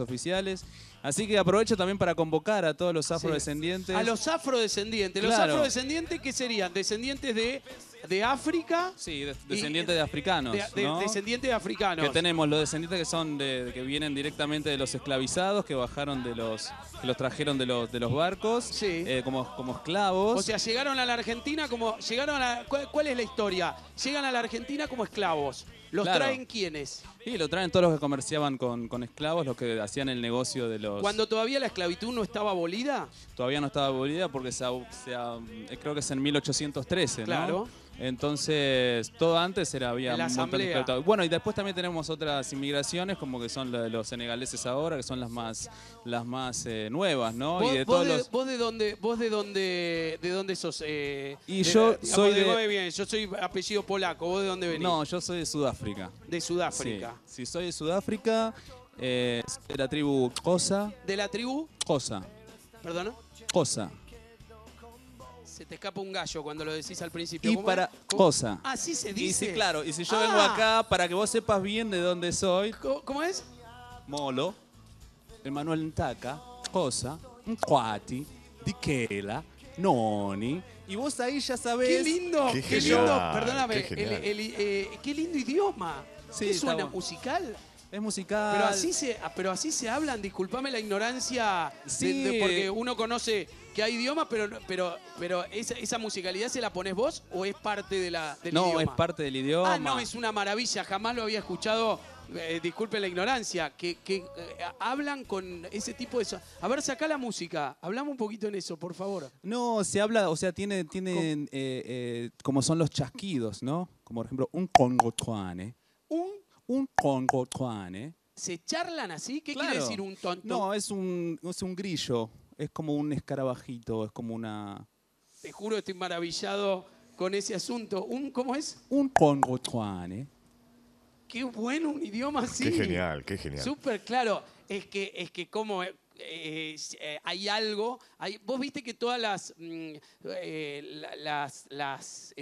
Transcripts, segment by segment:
oficiales. Así que aprovecho también para convocar a todos los afrodescendientes. A los afrodescendientes. Los afrodescendientes que serían descendientes de, África, Sí, descendientes de africanos. descendientes de africanos. Que tenemos los descendientes que son de, que vienen directamente de los esclavizados, que bajaron de los, que los trajeron de los, de los barcos, eh, como, como esclavos. O sea, llegaron a la Argentina como llegaron a cuál es la historia? Llegan a la Argentina como esclavos. ¿Los traen quiénes? Y lo traen todos los que comerciaban con, esclavos, los que hacían el negocio de los... Cuando todavía la esclavitud no estaba abolida, Todavía no estaba abolida porque ah, creo que es en 1813, ¿no? Claro. Entonces, todo antes era había Bueno, y después también tenemos otras inmigraciones, como que son las de los senegaleses ahora, que son las más, las más eh, nuevas, ¿no? ¿Vos, y de dónde, vos de dónde, de dónde sos? Eh, y yo soy de... yo soy apellido polaco, ¿vos de dónde venís? No, yo soy de Sudáfrica. De Sudáfrica. Sí, soy de Sudáfrica, eh, de la tribu Cosa. ¿De la tribu? Cosa. ¿Perdona? Cosa. Se te escapa un gallo cuando lo decís al principio. Y para cosa. Así ah, se dice. Y claro, y si yo ah. vengo acá para que vos sepas bien de dónde soy, ¿Cómo, es? Molo, Emmanuel Ntaca, Cosa, cuati. Dikela, Noni. Y vos ahí ya sabés. Qué lindo, qué, lindo, perdóname, qué el- eh, lindo idioma. Sí, suena musical? Es musical. Pero así se, ah, pero así se hablan, discúlpame la ignorancia, Sí. porque uno conoce que hay idiomas, pero, pero, pero esa, esa musicalidad se la pones vos o es parte de la, No, es parte del idioma. Ah, no, es una maravilla, jamás lo había escuchado. Eh, disculpe la ignorancia, que, que, eh, hablan con ese tipo de... A ver, saca la música, hablamos un poquito en eso, por favor. No, se habla, o sea, tiene, tiene eh, como son los chasquidos, ¿no? Como por ejemplo un ¿eh? un toncochuane. ¿Se charlan así? ¿Qué quiere decir un tonto? No, es un, es un grillo, es como un escarabajito, es como una... Te juro, estoy maravillado con ese asunto. Un, ¿Cómo es? Un truane. Qué bueno un idioma así. Qué genial, qué genial. Súper claro. Es que, es que como eh, eh, hay algo. vos viste que todas las, mm, eh, las,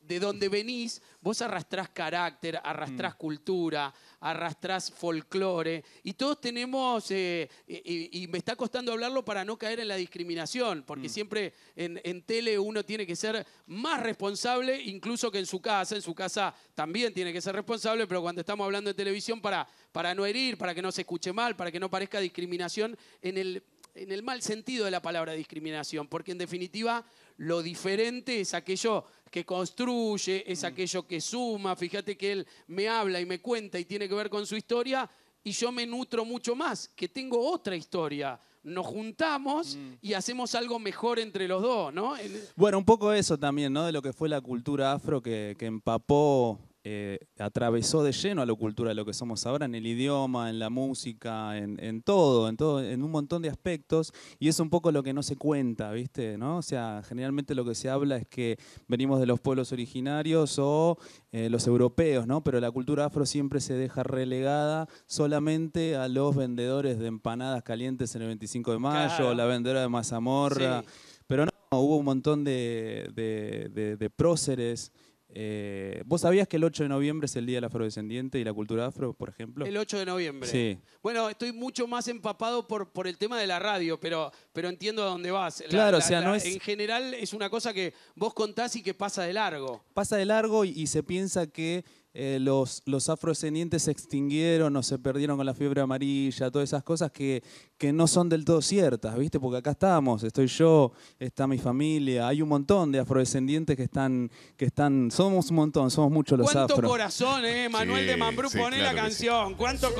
de donde venís, vos arrastrás carácter, arrastrás mm. cultura, arrastrás folclore, y todos tenemos, eh, eh, y, me está costando hablarlo para no caer en la discriminación, porque mm. siempre en, tele uno tiene que ser más responsable, incluso que en su casa, en su casa también tiene que ser responsable, pero cuando estamos hablando de televisión, para, para no herir, para que no se escuche mal, para que no parezca discriminación en el en el mal sentido de la palabra discriminación, porque en definitiva lo diferente es aquello que construye, es mm. aquello que suma. Fíjate que él me habla y me cuenta y tiene que ver con su historia y yo me nutro mucho más, que tengo otra historia. Nos juntamos mm. y hacemos algo mejor entre los dos, ¿no? Bueno, un poco eso también, ¿no? De lo que fue la cultura afro que empapó eh, atravesó de lleno a la cultura de lo que somos ahora, en el idioma, en la música, en, todo, en todo, en un montón de aspectos, y es un poco lo que no se cuenta, ¿viste? ¿No? O sea, generalmente lo que se habla es que venimos de los pueblos originarios o eh, los europeos, ¿no? Pero la cultura afro siempre se deja relegada solamente a los vendedores de empanadas calientes en el 25 de mayo, la vendedora de mazamorra, pero no, hubo un montón de próceres. Eh, ¿Vos sabías que el 8 de noviembre es el Día del Afrodescendiente y la cultura afro, por ejemplo? El 8 de noviembre. Sí. Bueno, estoy mucho más empapado por, por el tema de la radio, pero, pero entiendo a dónde vas. claro, o sea, no es... En general es una cosa que vos contás y que pasa de largo. Pasa de largo y se piensa que eh, los, los, afrodescendientes se extinguieron o se perdieron con la fiebre amarilla, todas esas cosas que, que, no son del todo ciertas, ¿viste? Porque acá estamos, estoy yo, está mi familia, hay un montón de afrodescendientes que están, que están somos un montón, somos muchos los afro. ¿Cuánto corazón, eh, Manuel de Mambrú, pone la canción, ¿cuánto